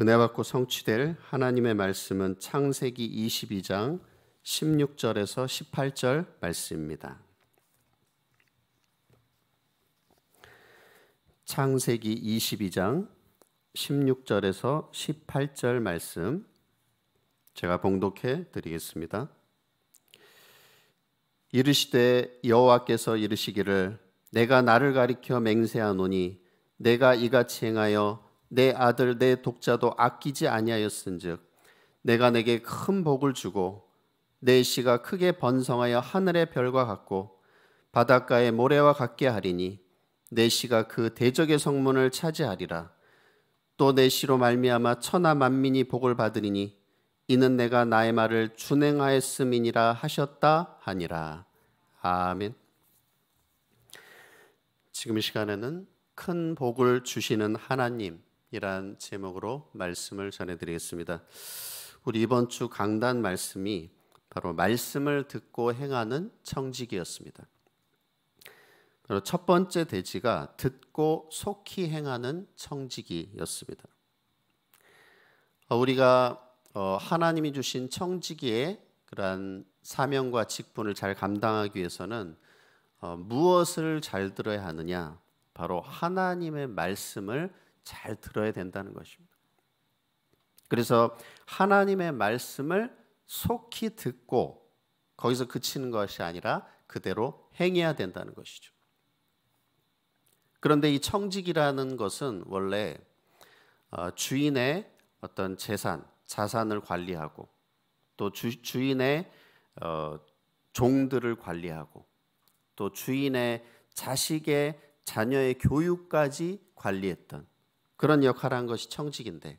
은혜 받고 성취될 하나님의 말씀은 창세기 22장 16절에서 18절 말씀입니다. 창세기 22장 16절에서 18절 말씀 제가 봉독해 드리겠습니다. 이르시되 여호와께서 이르시기를 내가 나를 가리켜 맹세하노니 내가 이같이 행하여 내 아들 내 독자도 아끼지 아니하였은즉 내가 내게 큰 복을 주고 내 씨가 크게 번성하여 하늘의 별과 같고 바닷가의 모래와 같게 하리니 내 씨가 그 대적의 성문을 차지하리라 또 내 씨로 말미암아 천하 만민이 복을 받으리니 이는 내가 나의 말을 준행하였음이니라 하셨다 하니라 아멘 지금 시간에는 큰 복을 주시는 하나님 이란 제목으로 말씀을 전해드리겠습니다. 우리 이번 주 강단 말씀이 바로 말씀을 듣고 행하는 청지기였습니다. 바로 첫 번째 대지가 듣고 속히 행하는 청지기였습니다. 어, 우리가 어, 하나님이 주신 청지기의 그러한 사명과 직분을 잘 감당하기 위해서는 어, 무엇을 잘 들어야 하느냐? 바로 하나님의 말씀을 잘 들어야 된다는 것입니다. 그래서 하나님의 말씀을 속히 듣고 거기서 그치는 것이 아니라 그대로 행해야 된다는 것이죠. 그런데 이 청직이라는 것은 원래 어, 주인의 어떤 재산, 자산을 관리하고 또 주, 주인의 어, 종들을 관리하고 또 주인의 자식의 자녀의 교육까지 관리했던 그런 역할을 한 것이 청지기인데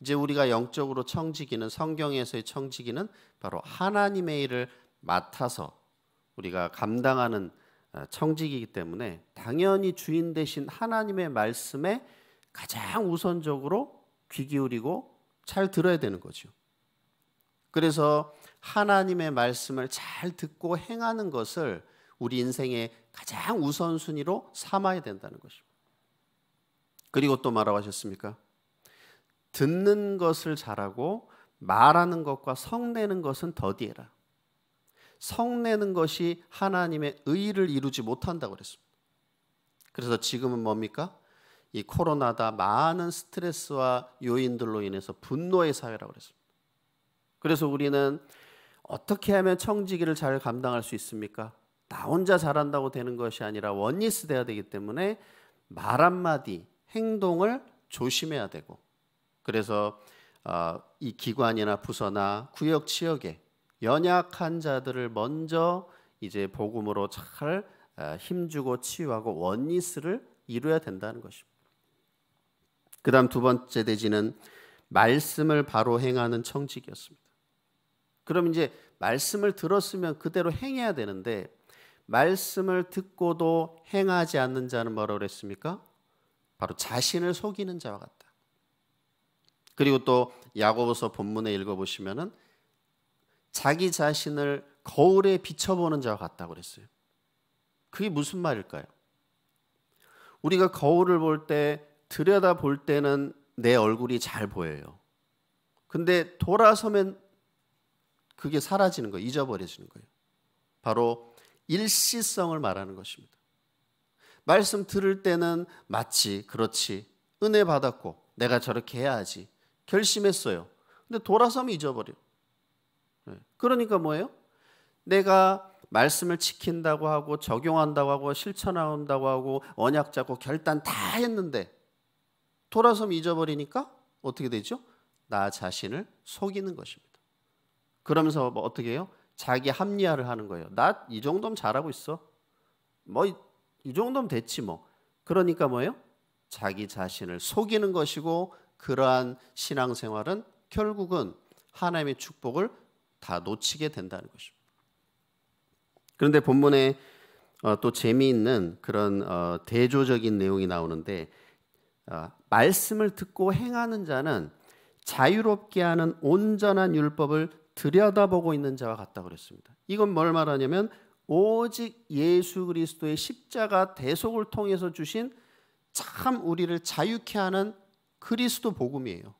이제 우리가 영적으로 청지기는 성경에서의 청지기는 바로 하나님의 일을 맡아서 우리가 감당하는 어, 청지기이기 때문에 당연히 주인 대신 하나님의 말씀에 가장 우선적으로 귀 기울이고 잘 들어야 되는 거죠. 그래서 하나님의 말씀을 잘 듣고 행하는 것을 우리 인생의 가장 우선순위로 삼아야 된다는 것입니다. 그리고 또 뭐라고 하셨습니까? 듣는 것을 잘하고 말하는 것과 성내는 것은 더디해라. 성내는 것이 하나님의 의를 이루지 못한다고 그랬습니다. 그래서 지금은 뭡니까? 이 코로나다 많은 스트레스와 요인들로 인해서 분노의 사회라고 그랬습니다. 그래서 우리는 어떻게 하면 청지기를 잘 감당할 수 있습니까? 나 혼자 잘한다고 되는 것이 아니라 원리스 돼야 되기 때문에 말 한마디, 행동을 조심해야 되고 그래서 어, 이 기관이나 부서나 구역 지역에 연약한 자들을 먼저 이제 복음으로 잘 어, 힘주고 치유하고 원리스를 이루어야 된다는 것입니다. 그다음 두 번째 대지는 말씀을 바로 행하는 청직이었습니다. 그럼 이제 말씀을 들었으면 그대로 행해야 되는데 말씀을 듣고도 행하지 않는 자는 뭐라고 그랬습니까? 바로 자신을 속이는 자와 같다. 그리고 또 야고보서 본문에 읽어보시면은 자기 자신을 거울에 비춰보는 자와 같다고 그랬어요. 그게 무슨 말일까요? 우리가 거울을 볼 때 들여다 볼 때는 내 얼굴이 잘 보여요. 근데 돌아서면 그게 사라지는 거예요. 잊어버려지는 거예요. 바로 일시성을 말하는 것입니다. 말씀 들을 때는 마치 그렇지. 은혜 받았고, 내가 저렇게 해야지. 결심했어요. 근데 돌아서면 잊어버려. 네. 그러니까 뭐예요? 내가 말씀을 지킨다고 하고, 적용한다고 하고, 실천한다고 하고, 언약 잡고, 결단 다 했는데, 돌아서면 잊어버리니까 어떻게 되죠? 나 자신을 속이는 것입니다. 그러면서 뭐 어떻게 해요? 자기 합리화를 하는 거예요. 나 이 정도면 잘하고 있어. 뭐이 정도면 됐지 뭐. 그러니까 뭐예요? 자기 자신을 속이는 것이고 그러한 신앙생활은 결국은 하나님의 축복을 다 놓치게 된다는 것입니다. 그런데 본문에 어, 또 재미있는 그런 어, 대조적인 내용이 나오는데 어, 말씀을 듣고 행하는 자는 자유롭게 하는 온전한 율법을 들여다보고 있는 자와 같다 그랬습니다. 이건 뭘 말하냐면 오직 예수 그리스도의 십자가 대속을 통해서 주신 참 우리를 자유케 하는 그리스도 복음이에요.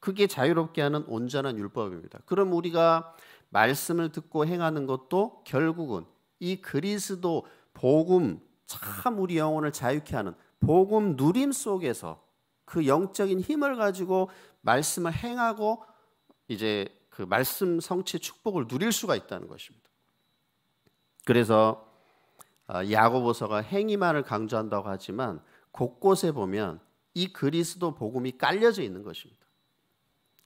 그게 자유롭게 하는 온전한 율법입니다. 그럼 우리가 말씀을 듣고 행하는 것도 결국은 이 그리스도 복음 참 우리 영혼을 자유케 하는 복음 누림 속에서 그 영적인 힘을 가지고 말씀을 행하고 이제 그 말씀 성취 축복을 누릴 수가 있다는 것입니다. 그래서 아, 야고보서가 행위만을 강조한다고 하지만 곳곳에 보면 이 그리스도 복음이 깔려져 있는 것입니다.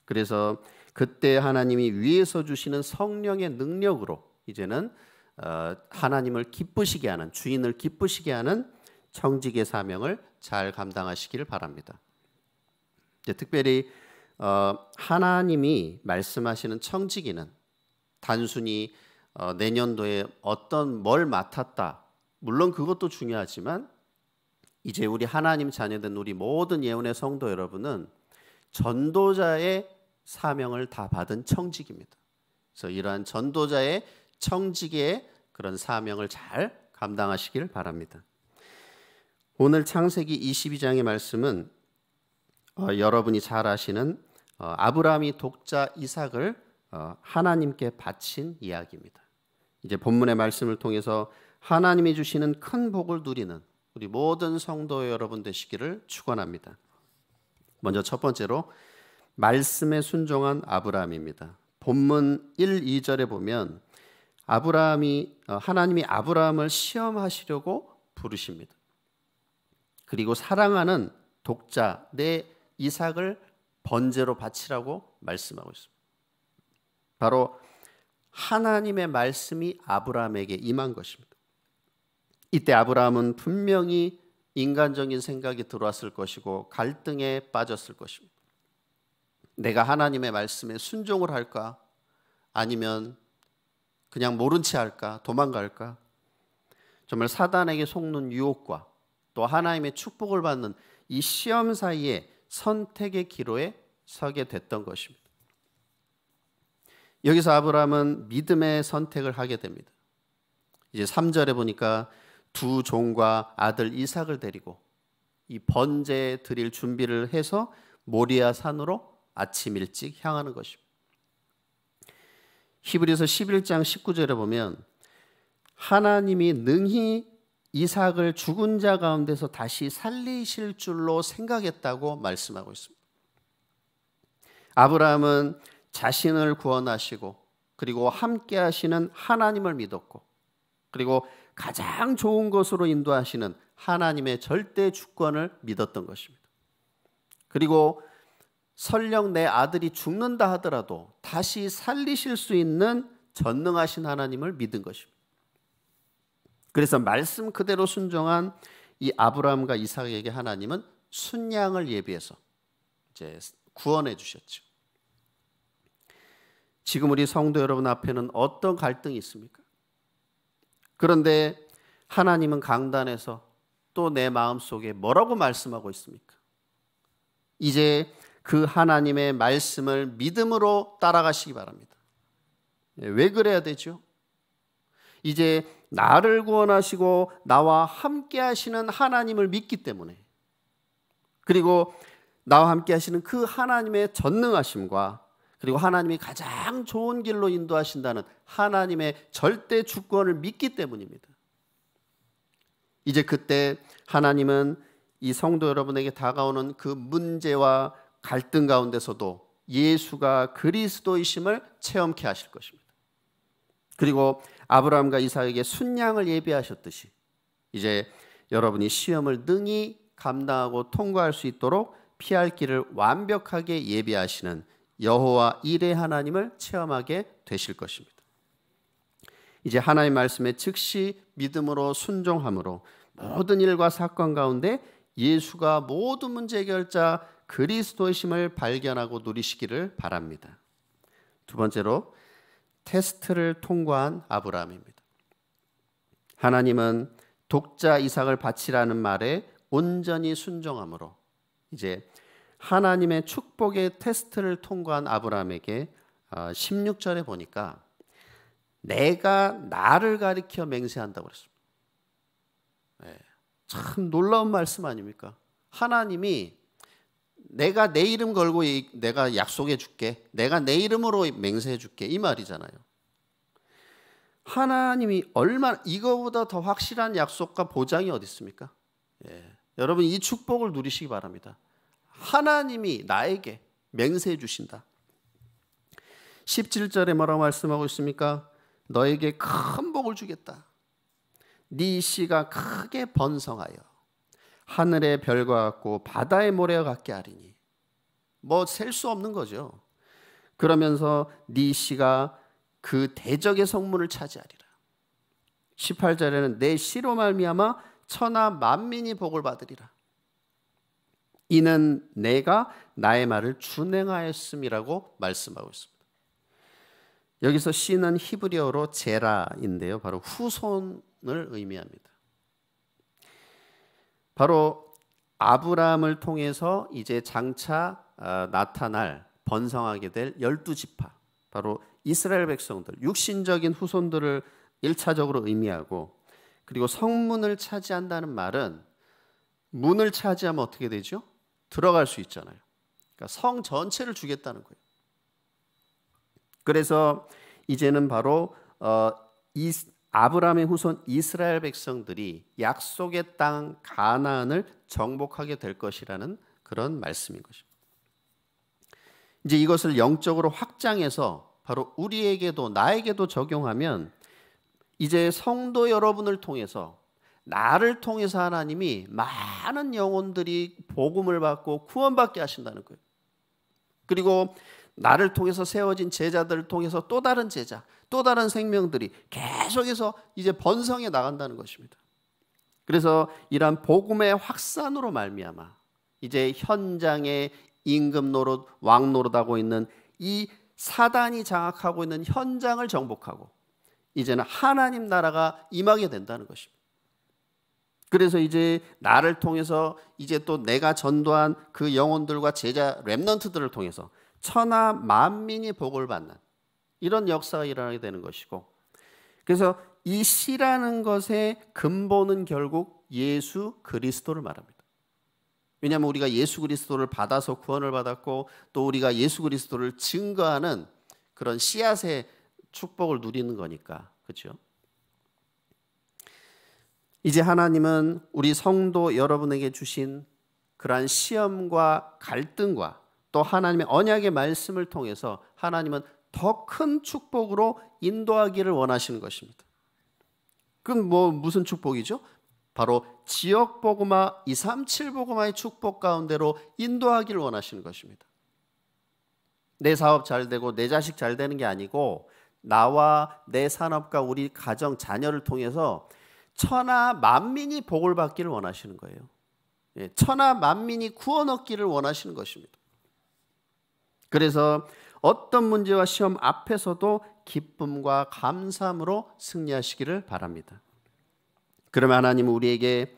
그래서 그때 하나님이 위에서 주시는 성령의 능력으로 이제는 어, 하나님을 기쁘시게 하는 주인을 기쁘시게 하는 청직의 사명을 잘 감당하시기를 바랍니다. 특별히 어, 하나님이 말씀하시는 청지기는 단순히 어, 내년도에 어떤 뭘 맡았다. 물론 그것도 중요하지만 이제 우리 하나님 자녀된 우리 모든 예언의 성도 여러분은 전도자의 사명을 다 받은 청직입니다. 그래서 이러한 전도자의 청직의 그런 사명을 잘 감당하시길 바랍니다. 오늘 창세기 22장의 말씀은 어, 여러분이 잘 아시는 어, 아브라함이 독자 이삭을 어, 하나님께 바친 이야기입니다. 이제 본문의 말씀을 통해서 하나님이 주시는 큰 복을 누리는 우리 모든 성도 여러분 되시기를 축원합니다. 먼저 첫 번째로 말씀에 순종한 아브라함입니다. 본문 1, 2절에 보면 아브라함이 어, 하나님이 아브라함을 시험하시려고 부르십니다. 그리고 사랑하는 독자 내 이삭을 번제로 바치라고 말씀하고 있습니다. 바로 하나님의 말씀이 아브라함에게 임한 것입니다. 이때 아브라함은 분명히 인간적인 생각이 들어왔을 것이고 갈등에 빠졌을 것입니다. 내가 하나님의 말씀에 순종을 할까? 아니면 그냥 모른 채 할까? 도망갈까? 정말 사단에게 속는 유혹과 또 하나님의 축복을 받는 이 시험 사이에 선택의 기로에 서게 됐던 것입니다. 여기서 아브라함은 믿음의 선택을 하게 됩니다. 이제 3절에 보니까 두 종과 아들 이삭을 데리고 이 번제 드릴 준비를 해서 모리아 산으로 아침 일찍 향하는 것입니다. 히브리서 11장 19절에 보면 하나님이 능히 이삭을 죽은 자 가운데서 다시 살리실 줄로 생각했다고 말씀하고 있습니다. 아브라함은 자신을 구원하시고 그리고 함께 하시는 하나님을 믿었고 그리고 가장 좋은 것으로 인도하시는 하나님의 절대 주권을 믿었던 것입니다. 그리고 설령 내 아들이 죽는다 하더라도 다시 살리실 수 있는 전능하신 하나님을 믿은 것입니다. 그래서 말씀 그대로 순종한 이 아브라함과 이삭에게 하나님은 순양을 예비해서 이제 구원해 주셨죠. 지금 우리 성도 여러분 앞에는 어떤 갈등이 있습니까? 그런데 하나님은 강단에서 또 내 마음 속에 뭐라고 말씀하고 있습니까? 이제 그 하나님의 말씀을 믿음으로 따라가시기 바랍니다. 네, 왜 그래야 되죠? 이제 나를 구원하시고 나와 함께 하시는 하나님을 믿기 때문에 그리고 나와 함께 하시는 그 하나님의 전능하심과 그리고 하나님이 가장 좋은 길로 인도하신다는 하나님의 절대 주권을 믿기 때문입니다. 이제 그때 하나님은 이 성도 여러분에게 다가오는 그 문제와 갈등 가운데서도 예수가 그리스도이심을 체험케 하실 것입니다. 그리고 아브라함과 이삭에게 순양을 예비하셨듯이 이제 여러분이 시험을 능히 감당하고 통과할 수 있도록 피할 길을 완벽하게 예비하시는 여호와 일의 하나님을 체험하게 되실 것입니다. 이제 하나님 말씀에 즉시 믿음으로 순종함으로 모든 일과 사건 가운데 예수가 모든 문제 결자 그리스도의 심을 발견하고 누리시기를 바랍니다. 두 번째로 테스트를 통과한 아브라함입니다. 하나님은 독자 이삭을 바치라는 말에 온전히 순종함으로 이제 하나님의 축복의 테스트를 통과한 아브라함에게 16절에 어, 보니까 내가 나를 가리켜 맹세한다고 그랬습니다. 예, 참 놀라운 말씀 아닙니까? 하나님이 내가 내 이름 걸고 내가 약속해 줄게. 내가 내 이름으로 맹세해 줄게. 이 말이잖아요. 하나님이 얼마나 이거보다 더 확실한 약속과 보장이 어디 있습니까? 예. 여러분 이 축복을 누리시기 바랍니다. 하나님이 나에게 맹세해 주신다. 17절에 뭐라고 말씀하고 있습니까? 너에게 큰 복을 주겠다. 네 씨가 크게 번성하여 하늘의 별과 같고 바다의 모래와 같게 하리니 뭐 셀 수 없는 거죠. 그러면서 네 씨가 그 대적의 성문을 차지하리라. 18절에는 내 씨로 말미암아 천하 만민이 복을 받으리라. 이는 내가 나의 말을 준행하였음이라고 말씀하고 있습니다. 여기서 씨는 히브리어로 제라인데요. 바로 후손을 의미합니다. 바로 아브라함을 통해서 이제 장차 어, 나타날 번성하게 될 열두 지파 바로 이스라엘 백성들 육신적인 후손들을 1차적으로 의미하고 그리고 성문을 차지한다는 말은 문을 차지하면 어떻게 되죠? 들어갈 수 있잖아요. 그러니까 성 전체를 주겠다는 거예요. 그래서 이제는 바로 어, 이, 아브라함의 후손 이스라엘 백성들이 약속의 땅 가나안을 정복하게 될 것이라는 그런 말씀인 것입니다. 이제 이것을 영적으로 확장해서 바로 우리에게도 나에게도 적용하면 이제 성도 여러분을 통해서 나를 통해서 하나님이 많은 영혼들이 복음을 받고 구원받게 하신다는 거예요. 그리고 나를 통해서 세워진 제자들을 통해서 또 다른 제자, 또 다른 생명들이 계속해서 이제 번성해 나간다는 것입니다. 그래서 이러한 복음의 확산으로 말미암아 이제 현장의 임금 노릇, 왕 노릇하고 있는 이 사단이 장악하고 있는 현장을 정복하고 이제는 하나님 나라가 임하게 된다는 것입니다. 그래서 이제 나를 통해서 이제 또 내가 전도한 그 영혼들과 제자 랩넌트들을 통해서 천하 만민이 복을 받는 이런 역사가 일어나게 되는 것이고 그래서 이 시라는 것의 근본은 결국 예수 그리스도를 말합니다. 왜냐하면 우리가 예수 그리스도를 받아서 구원을 받았고 또 우리가 예수 그리스도를 증거하는 그런 씨앗의 축복을 누리는 거니까 그렇죠. 이제 하나님은 우리 성도 여러분에게 주신 그러한 시험과 갈등과 또 하나님의 언약의 말씀을 통해서 하나님은 더 큰 축복으로 인도하기를 원하시는 것입니다. 그럼 뭐 무슨 축복이죠? 바로 지역 복음화 237 복음화의 축복 가운데로 인도하기를 원하시는 것입니다. 내 사업 잘 되고 내 자식 잘 되는 게 아니고 나와 내 산업과 우리 가정 자녀를 통해서 천하 만민이 복을 받기를 원하시는 거예요. 예, 천하 만민이 구원 얻기를 원하시는 것입니다. 그래서 어떤 문제와 시험 앞에서도 기쁨과 감사함으로 승리하시기를 바랍니다. 그러면 하나님은 우리에게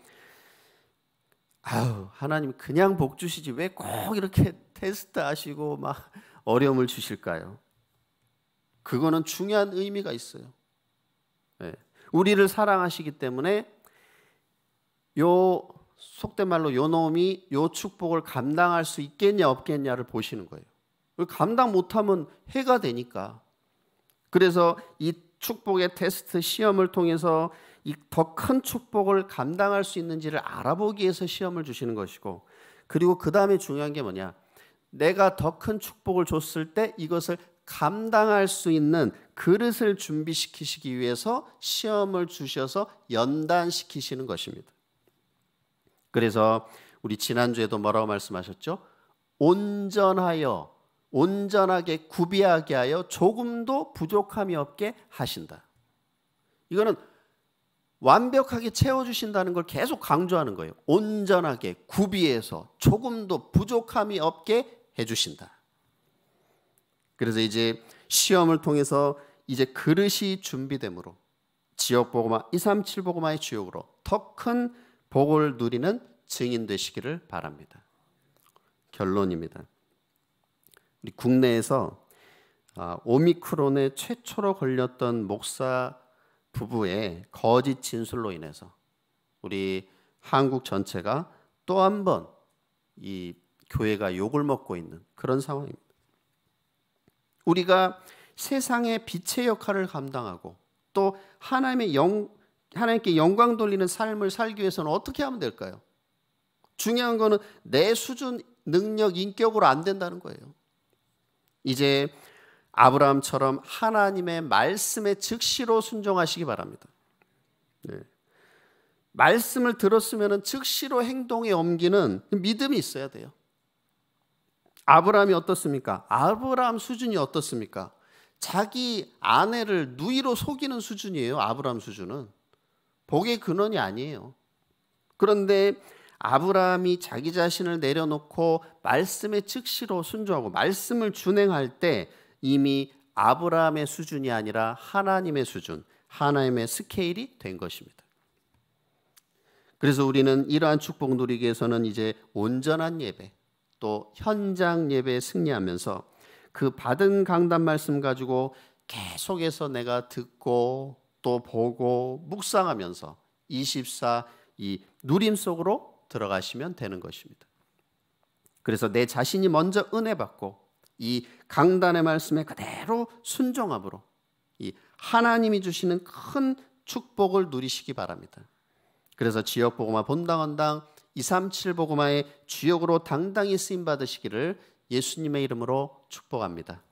아우 하나님 그냥 복 주시지 왜 꼭 이렇게 테스트하시고 막 어려움을 주실까요? 그거는 중요한 의미가 있어요. 네. 우리를 사랑하시기 때문에 요 속된 말로 요 놈이 요 축복을 감당할 수 있겠냐 없겠냐를 보시는 거예요. 감당 못하면 해가 되니까. 그래서 이 축복의 테스트 시험을 통해서 이 더 큰 축복을 감당할 수 있는지를 알아보기 위해서 시험을 주시는 것이고 그리고 그 다음에 중요한 게 뭐냐 내가 더 큰 축복을 줬을 때 이것을 감당할 수 있는 그릇을 준비시키시기 위해서 시험을 주셔서 연단시키시는 것입니다. 그래서 우리 지난주에도 뭐라고 말씀하셨죠? 온전하여 온전하게 구비하게 하여 조금도 부족함이 없게 하신다. 이거는 완벽하게 채워주신다는 걸 계속 강조하는 거예요. 온전하게 구비해서 조금도 부족함이 없게 해주신다. 그래서 이제 시험을 통해서 이제 그릇이 준비됨으로 지역 보고마 237 보고마의 주역으로 더 큰 복을 누리는 증인 되시기를 바랍니다. 결론입니다. 우리 국내에서 아, 오미크론에 최초로 걸렸던 목사 부부의 거짓 진술로 인해서 우리 한국 전체가 또 한 번 이 교회가 욕을 먹고 있는 그런 상황입니다. 우리가 세상의 빛의 역할을 감당하고 또 하나님의 영 하나님께 영광 돌리는 삶을 살기 위해서는 어떻게 하면 될까요? 중요한 거는 내 수준, 능력, 인격으로 안 된다는 거예요. 이제 아브라함처럼 하나님의 말씀에 즉시로 순종하시기 바랍니다. 네. 말씀을 들었으면 즉시로 행동에 옮기는 믿음이 있어야 돼요. 아브라함이 어떻습니까? 아브라함 수준이 어떻습니까? 자기 아내를 누이로 속이는 수준이에요. 아브라함 수준은. 복의 근원이 아니에요. 그런데 아브라함이 자기 자신을 내려놓고 말씀의 즉시로 순종하고 말씀을 준행할 때 이미 아브라함의 수준이 아니라 하나님의 수준, 하나님의 스케일이 된 것입니다. 그래서 우리는 이러한 축복 누리기에서는 이제 온전한 예배, 또 현장 예배에 승리하면서 그 받은 강단 말씀 가지고 계속해서 내가 듣고 또 보고 묵상하면서 24 이 누림 속으로 들어가시면 되는 것입니다. 그래서 내 자신이 먼저 은혜 받고 이 강단의 말씀에 그대로 순종함으로 이 하나님이 주시는 큰 축복을 누리시기 바랍니다. 그래서 지역 복음화 본당 원당 237복음마의 주역으로 당당히 쓰임 받으시기를 예수님의 이름으로 축복합니다.